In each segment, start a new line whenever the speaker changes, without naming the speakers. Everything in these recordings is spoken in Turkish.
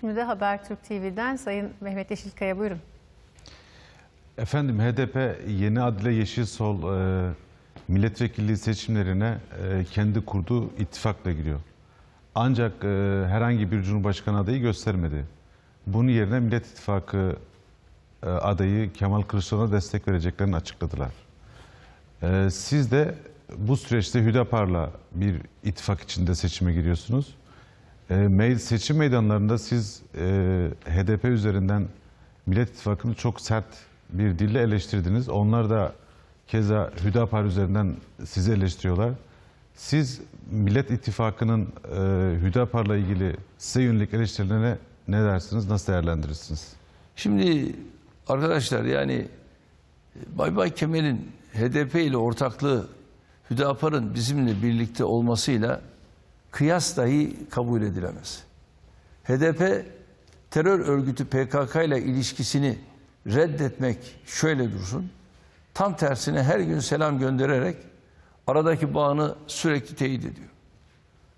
Şimdi de Habertürk TV'den Sayın Mehmet Yeşilkaya buyurun.
Efendim HDP yeni Adile Yeşil Sol e, milletvekilliği seçimlerine e, kendi kurduğu ittifakla giriyor. Ancak e, herhangi bir cumhurbaşkanı adayı göstermedi. Bunun yerine Millet İttifakı e, adayı Kemal Kılıçdaroğlu'na destek vereceklerini açıkladılar. E, siz de bu süreçte Hüdapar'la bir ittifak içinde seçime giriyorsunuz. E, seçim meydanlarında siz e, HDP üzerinden Millet İttifakı'nı çok sert bir dille eleştirdiniz. Onlar da keza Hüdapar üzerinden sizi eleştiriyorlar. Siz Millet İttifakı'nın e, Hüdapar'la ilgili size yönelik eleştirilerine ne dersiniz, nasıl değerlendirirsiniz?
Şimdi arkadaşlar yani Bay Bay Kemal'in HDP ile ortaklığı Hüdapar'ın bizimle birlikte olmasıyla kıyas dahi kabul edilemez. HDP terör örgütü PKK ile ilişkisini reddetmek şöyle dursun. Tam tersine her gün selam göndererek aradaki bağını sürekli teyit ediyor.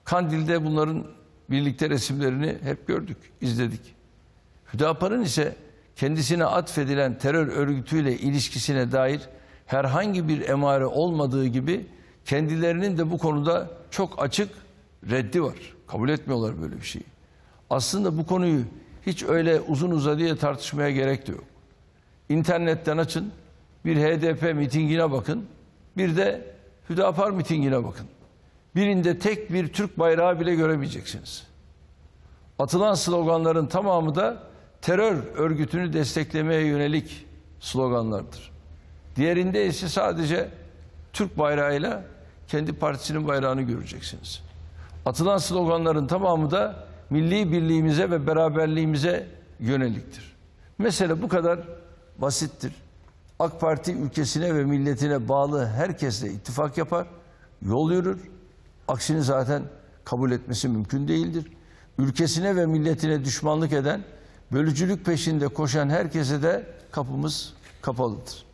Kandil'de bunların birlikte resimlerini hep gördük, izledik. Hüdapar'ın ise kendisine atfedilen terör örgütüyle ilişkisine dair herhangi bir emare olmadığı gibi kendilerinin de bu konuda çok açık reddi var. Kabul etmiyorlar böyle bir şeyi. Aslında bu konuyu hiç öyle uzun uzadıya tartışmaya gerek de yok. İnternetten açın, bir HDP mitingine bakın, bir de Hüdapar mitingine bakın. Birinde tek bir Türk bayrağı bile göremeyeceksiniz. Atılan sloganların tamamı da terör örgütünü desteklemeye yönelik sloganlardır. Diğerinde ise sadece Türk bayrağıyla kendi partisinin bayrağını göreceksiniz. Atılan sloganların tamamı da milli birliğimize ve beraberliğimize yöneliktir. Mesele bu kadar basittir. AK Parti ülkesine ve milletine bağlı herkesle ittifak yapar, yol yürür. Aksini zaten kabul etmesi mümkün değildir. Ülkesine ve milletine düşmanlık eden, bölücülük peşinde koşan herkese de kapımız kapalıdır.